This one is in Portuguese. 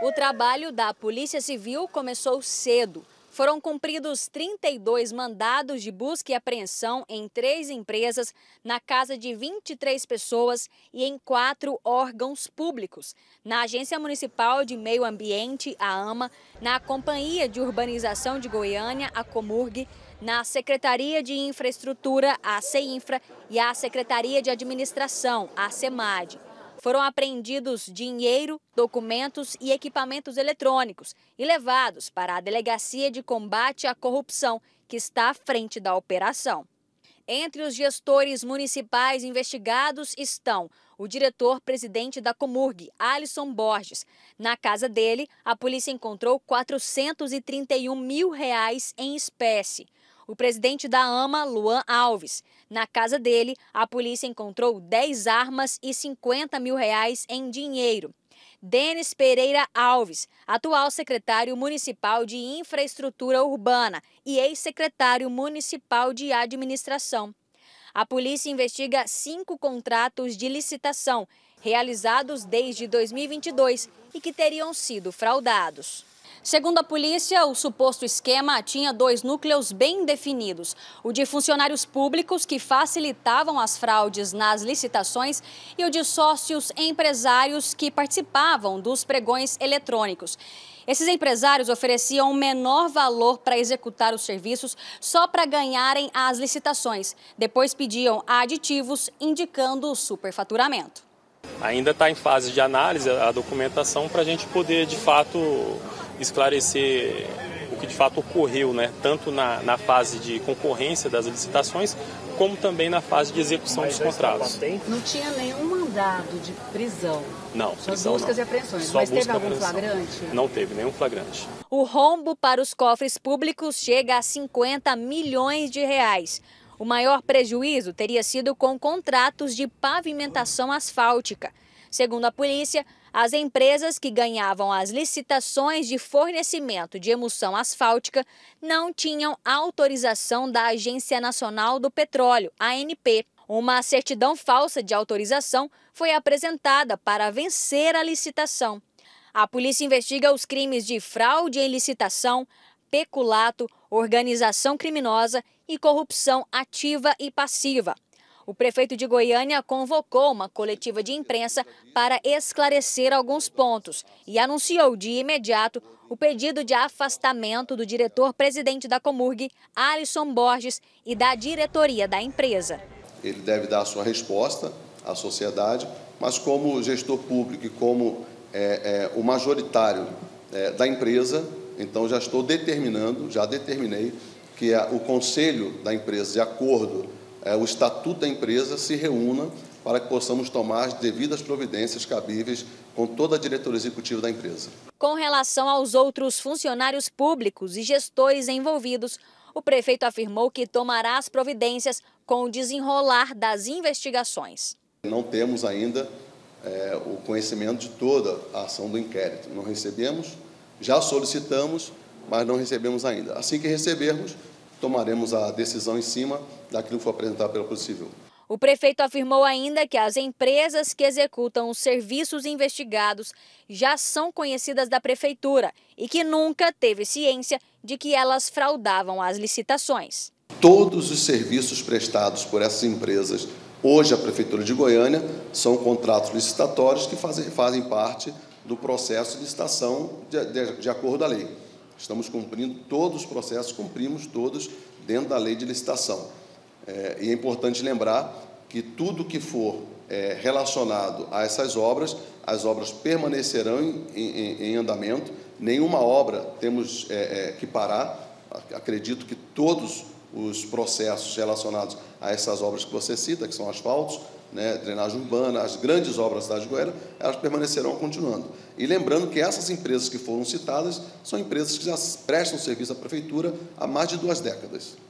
O trabalho da Polícia Civil começou cedo. Foram cumpridos 32 mandados de busca e apreensão em três empresas, na casa de 23 pessoas e em quatro órgãos públicos: na Agência Municipal de Meio Ambiente, a AMA, na Companhia de Urbanização de Goiânia, a Comurg, na Secretaria de Infraestrutura, a CEINFRA, e a Secretaria de Administração, a CEMAD. Foram apreendidos dinheiro, documentos e equipamentos eletrônicos e levados para a Delegacia de Combate à Corrupção, que está à frente da operação. Entre os gestores municipais investigados estão o diretor-presidente da Comurg, Alisson Borges. Na casa dele, a polícia encontrou 431 mil reais em espécie o presidente da AMA, Luan Alves. Na casa dele, a polícia encontrou 10 armas e 50 mil reais em dinheiro. Denis Pereira Alves, atual secretário municipal de Infraestrutura Urbana e ex-secretário municipal de Administração. A polícia investiga cinco contratos de licitação realizados desde 2022 e que teriam sido fraudados. Segundo a polícia, o suposto esquema tinha dois núcleos bem definidos: o de funcionários públicos que facilitavam as fraudes nas licitações e o de sócios empresários que participavam dos pregões eletrônicos. Esses empresários ofereciam menor valor para executar os serviços só para ganharem as licitações. Depois pediam aditivos indicando o superfaturamento. Ainda está em fase de análise a documentação para a gente poder, de fato, esclarecer o que de fato ocorreu, né? tanto na, na fase de concorrência das licitações, como também na fase de execução mas dos contratos. Não tinha nenhum mandado de prisão. Não, Só prisão buscas não. e apreensões. Só mas teve algum flagrante? Não teve nenhum flagrante. O rombo para os cofres públicos chega a 50 milhões de reais. O maior prejuízo teria sido com contratos de pavimentação asfáltica. Segundo a polícia, as empresas que ganhavam as licitações de fornecimento de emulsão asfáltica não tinham autorização da Agência Nacional do Petróleo, ANP. Uma certidão falsa de autorização foi apresentada para vencer a licitação. A polícia investiga os crimes de fraude em licitação, peculato, organização criminosa e corrupção ativa e passiva. O prefeito de Goiânia convocou uma coletiva de imprensa para esclarecer alguns pontos e anunciou de imediato o pedido de afastamento do diretor-presidente da Comurg, Alisson Borges, e da diretoria da empresa. Ele deve dar sua resposta à sociedade, mas como gestor público e como é, é, o majoritário é, da empresa, então já estou determinando, já determinei que o conselho da empresa, de acordo é, o estatuto da empresa se reúna para que possamos tomar as devidas providências cabíveis com toda a diretoria executiva da empresa. Com relação aos outros funcionários públicos e gestores envolvidos, o prefeito afirmou que tomará as providências com o desenrolar das investigações. Não temos ainda é, o conhecimento de toda a ação do inquérito. Não recebemos, já solicitamos, mas não recebemos ainda. Assim que recebermos, tomaremos a decisão em cima daquilo que for apresentado pela possível. O prefeito afirmou ainda que as empresas que executam os serviços investigados já são conhecidas da prefeitura e que nunca teve ciência de que elas fraudavam as licitações. Todos os serviços prestados por essas empresas, hoje a Prefeitura de Goiânia, são contratos licitatórios que fazem, fazem parte do processo de licitação de, de, de acordo à lei. Estamos cumprindo todos os processos, cumprimos todos dentro da lei de licitação. É, e é importante lembrar que tudo que for é, relacionado a essas obras, as obras permanecerão em, em, em andamento, nenhuma obra temos é, é que parar. Acredito que todos os processos relacionados a essas obras que você cita, que são asfaltos, né, drenagem urbana, as grandes obras da cidade de Goiânia, elas permanecerão continuando. E lembrando que essas empresas que foram citadas são empresas que já prestam serviço à prefeitura há mais de duas décadas.